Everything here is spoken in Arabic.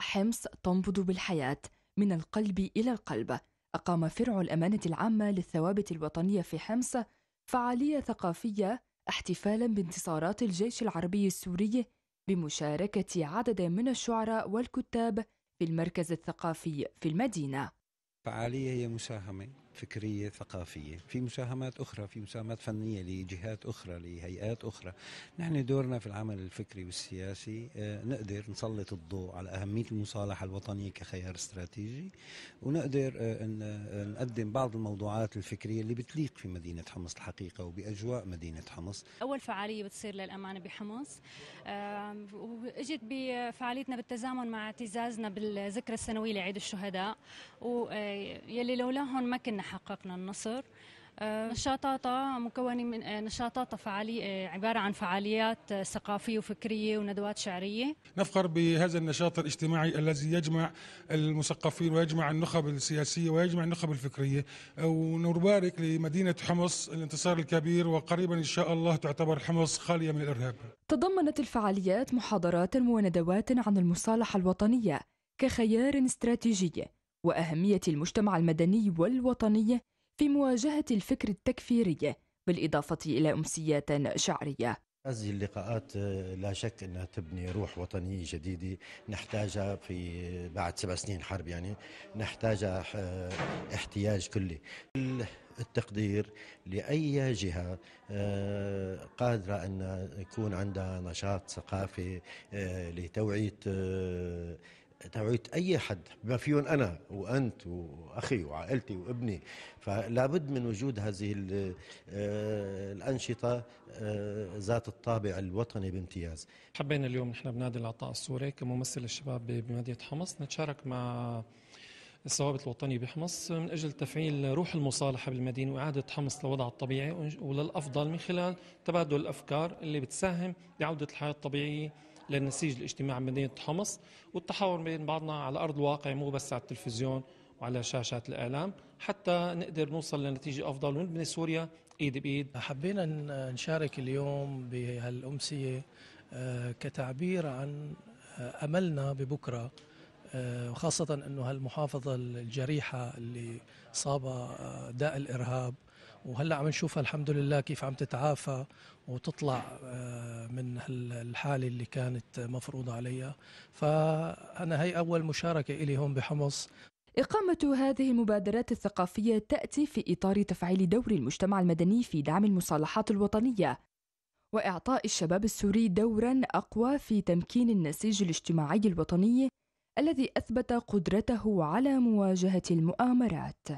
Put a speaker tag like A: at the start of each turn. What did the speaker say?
A: حمص تنبض بالحياة من القلب إلى القلب أقام فرع الأمانة العامة للثوابت الوطنية في حمص فعالية ثقافية احتفالا بانتصارات الجيش العربي السوري بمشاركة عدد من الشعراء والكتاب في المركز الثقافي في المدينة
B: فعالية هي مساهمة فكرية ثقافية في مساهمات أخرى في مساهمات فنية لجهات أخرى لهيئات أخرى نحن دورنا في العمل الفكري والسياسي آه، نقدر نسلط الضوء على أهمية المصالحة الوطنية كخيار استراتيجي ونقدر آه، آه، نقدم بعض الموضوعات الفكرية اللي بتليق في مدينة حمص الحقيقة وبأجواء مدينة حمص
C: أول فعالية بتصير للأمانة بحمص وإجت بفعاليتنا بالتزامن مع اعتزازنا بالذكرى السنوية لعيد الشهداء ويلي لولاهم ما كنا حققنا النصر آه، نشاطاتها آه، مكونة من آه، نشاطاتها فعالية عبارة عن فعاليات ثقافية وفكرية وندوات شعرية
B: نفخر بهذا النشاط الاجتماعي الذي يجمع المثقفين ويجمع النخب السياسية ويجمع النخب الفكرية ونبارك لمدينة حمص الانتصار الكبير وقريبا إن شاء الله تعتبر حمص خالية من الإرهاب
A: تضمنت الفعاليات محاضرات وندوات عن المصالحة الوطنية كخيار استراتيجي وأهمية المجتمع المدني والوطني في مواجهة الفكر التكفيري بالإضافة إلى أمسيات شعرية
D: هذه اللقاءات آه، لا شك انها تبني روح وطنيه جديده نحتاجها في بعد سبع سنين حرب يعني نحتاجها آه، احتياج كلي التقدير لاي جهه آه، قادره ان يكون عندها نشاط ثقافي لتوعيه توعية اي حد بما فيهم انا وانت واخي وعائلتي وابني فلا بد من وجود هذه آه، الانشطه آه، ذات الطابع الوطني بامتياز
E: حبينا اليوم نحن بنادي العطاء السوري كممثل الشباب بمدينه حمص نتشارك مع الثوابت الوطنية بحمص من أجل تفعيل روح المصالحة بالمدينة وإعادة حمص لوضعها الطبيعي وللأفضل من خلال تبادل الأفكار اللي بتساهم بعودة الحياة الطبيعية للنسيج الاجتماعي بمدينة حمص والتحاور بين بعضنا على أرض الواقع مو بس على التلفزيون وعلى شاشات الإعلام حتى
F: نقدر نوصل لنتيجة أفضل ونبني سوريا إيد بإيد حبينا نشارك اليوم بهالأمسية آه، كتعبير عن آه، أملنا ببكرة آه، وخاصة أنه هالمحافظة الجريحة اللي صابها داء الإرهاب وهلا عم نشوفها الحمد لله كيف عم تتعافى وتطلع آه، من الحاله اللي كانت مفروضه عليها فانا هي اول مشاركه الي هون بحمص
A: إقامة هذه المبادرات الثقافية تأتي في إطار تفعيل دور المجتمع المدني في دعم المصالحات الوطنية وإعطاء الشباب السوري دورا أقوى في تمكين النسيج الاجتماعي الوطني الذي أثبت قدرته على مواجهة المؤامرات